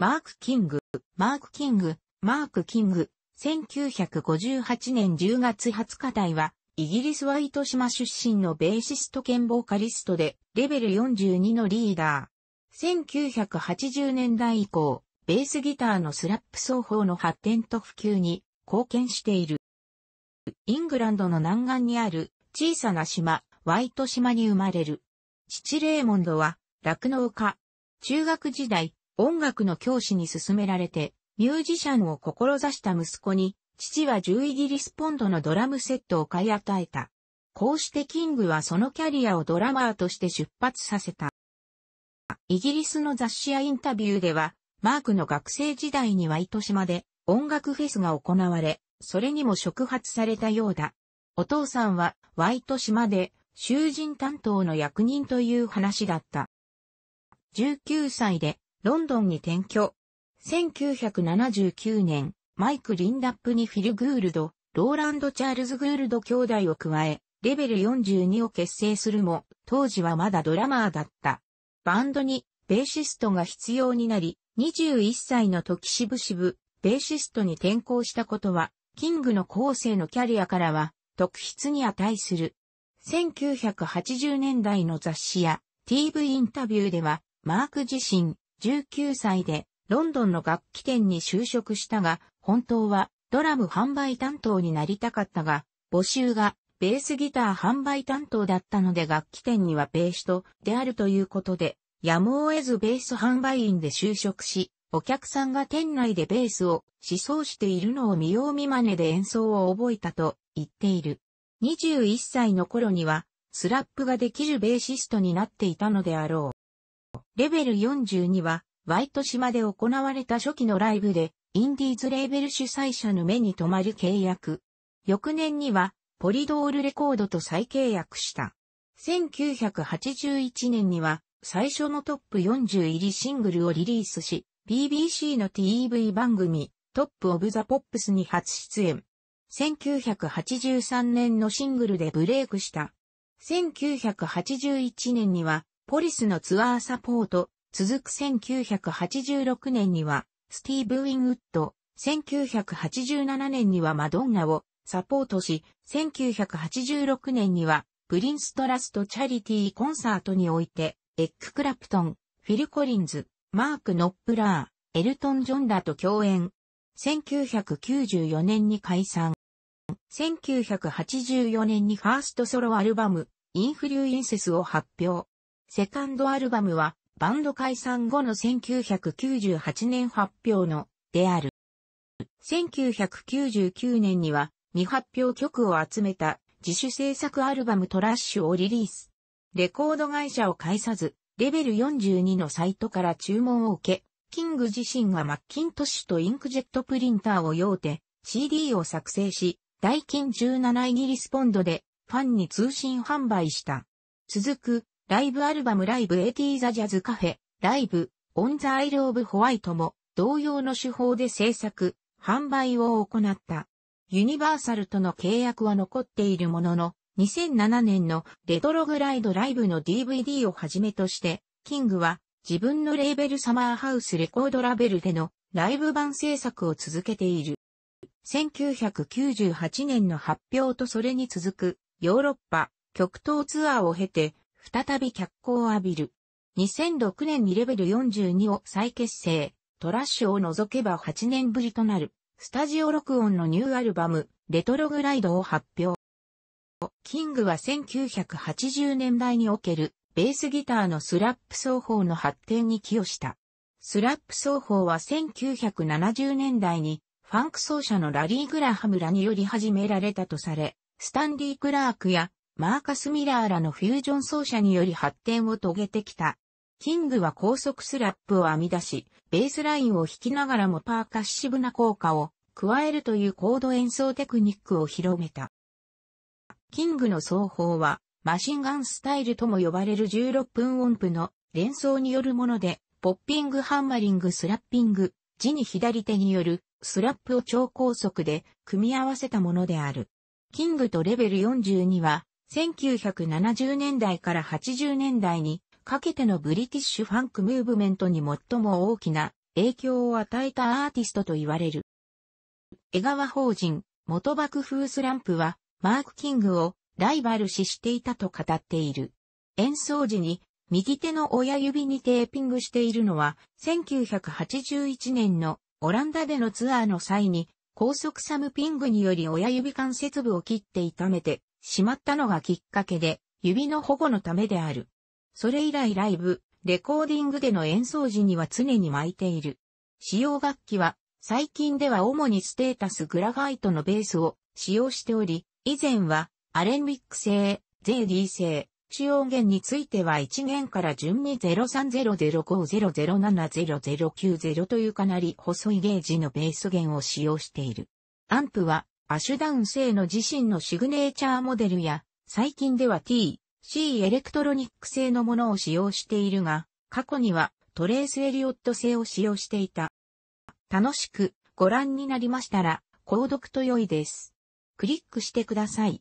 マーク・キング、マーク・キング、マーク・キング、1958年10月20日台は、イギリスワイト島出身のベーシスト兼ボーカリストで、レベル42のリーダー。1980年代以降、ベースギターのスラップ奏法の発展と普及に貢献している。イングランドの南岸にある小さな島、ワイト島に生まれる。父レーモンドは、酪農家。中学時代、音楽の教師に勧められて、ミュージシャンを志した息子に、父は10イギリスポンドのドラムセットを買い与えた。こうしてキングはそのキャリアをドラマーとして出発させた。イギリスの雑誌やインタビューでは、マークの学生時代には糸島で音楽フェスが行われ、それにも触発されたようだ。お父さんは、ワイト島で、囚人担当の役人という話だった。19歳で、ロンドンに転居。1979年、マイク・リンダップにフィル・グールド、ローランド・チャールズ・グールド兄弟を加え、レベル42を結成するも、当時はまだドラマーだった。バンドに、ベーシストが必要になり、21歳の時しぶしぶ、ベーシストに転向したことは、キングの後世のキャリアからは、特筆に値する。1980年代の雑誌や TV インタビューでは、マーク自身、19歳でロンドンの楽器店に就職したが、本当はドラム販売担当になりたかったが、募集がベースギター販売担当だったので楽器店にはベーストであるということで、やむを得ずベース販売員で就職し、お客さんが店内でベースを思想しているのを見よう見真似で演奏を覚えたと言っている。21歳の頃にはスラップができるベーシストになっていたのであろう。レベル42は、ワイト島で行われた初期のライブで、インディーズレーベル主催者の目に留まる契約。翌年には、ポリドールレコードと再契約した。1981年には、最初のトップ40入りシングルをリリースし、BBC の TV 番組、トップオブザポップスに初出演。1983年のシングルでブレイクした。1981年には、ポリスのツアーサポート、続く1986年には、スティーブ・ウィン・ウッド、1987年にはマドンナをサポートし、1986年には、プリンストラストチャリティーコンサートにおいて、エック・クラプトン、フィル・コリンズ、マーク・ノップラー、エルトン・ジョンらと共演。1994年に解散。1984年にファーストソロアルバム、インフリューインセスを発表。セカンドアルバムは、バンド解散後の1998年発表の、である。1999年には、未発表曲を集めた自主制作アルバムトラッシュをリリース。レコード会社を介さず、レベル42のサイトから注文を受け、キング自身がマッキントッシュとインクジェットプリンターを用て、CD を作成し、代金17イギリスポンドでファンに通信販売した。続くライブアルバムライブエィーザジャズカフェ、ライブ、オンザアイルオブホワイトも同様の手法で制作、販売を行った。ユニバーサルとの契約は残っているものの、2007年のレトログライドライブの DVD をはじめとして、キングは自分のレーベルサマーハウスレコードラベルでのライブ版制作を続けている。1998年の発表とそれに続くヨーロッパ極東ツアーを経て再び脚光を浴びる。2006年にレベル42を再結成、トラッシュを除けば8年ぶりとなる、スタジオ録音のニューアルバム、レトログライドを発表。キングは1980年代における、ベースギターのスラップ奏法の発展に寄与した。スラップ奏法は1970年代に、ファンク奏者のラリー・グラハムらにより始められたとされ、スタンディ・クラークやマーカス・ミラーらのフュージョン奏者により発展を遂げてきた。キングは高速スラップを編み出し、ベースラインを弾きながらもパーカッシブな効果を加えるというコード演奏テクニックを広めた。キングの奏法は、マシンガンスタイルとも呼ばれる16分音符の連想によるもので、ポッピングハンマリングスラッピング、字に左手によるスラップを超高速で組み合わせたものである。キングとレベル42は1970年代から80年代にかけてのブリティッシュファンクムーブメントに最も大きな影響を与えたアーティストと言われる。江川法人、元幕風スランプは、マーク・キングをライバル視していたと語っている。演奏時に、右手の親指にテーピングしているのは、1981年のオランダでのツアーの際に高速サムピングにより親指関節部を切って痛めてしまったのがきっかけで、指の保護のためである。それ以来ライブ、レコーディングでの演奏時には常に巻いている。使用楽器は、最近では主にステータスグラファイトのベースを使用しており、以前はアレンビック製、ゼーディー製、中央源については1弦から順に030050070090というかなり細いゲージのベース源を使用している。アンプはアシュダウン製の自身のシグネーチャーモデルや最近では T、C エレクトロニック製のものを使用しているが、過去にはトレースエリオット製を使用していた。楽しくご覧になりましたら、購読と良いです。クリックしてください。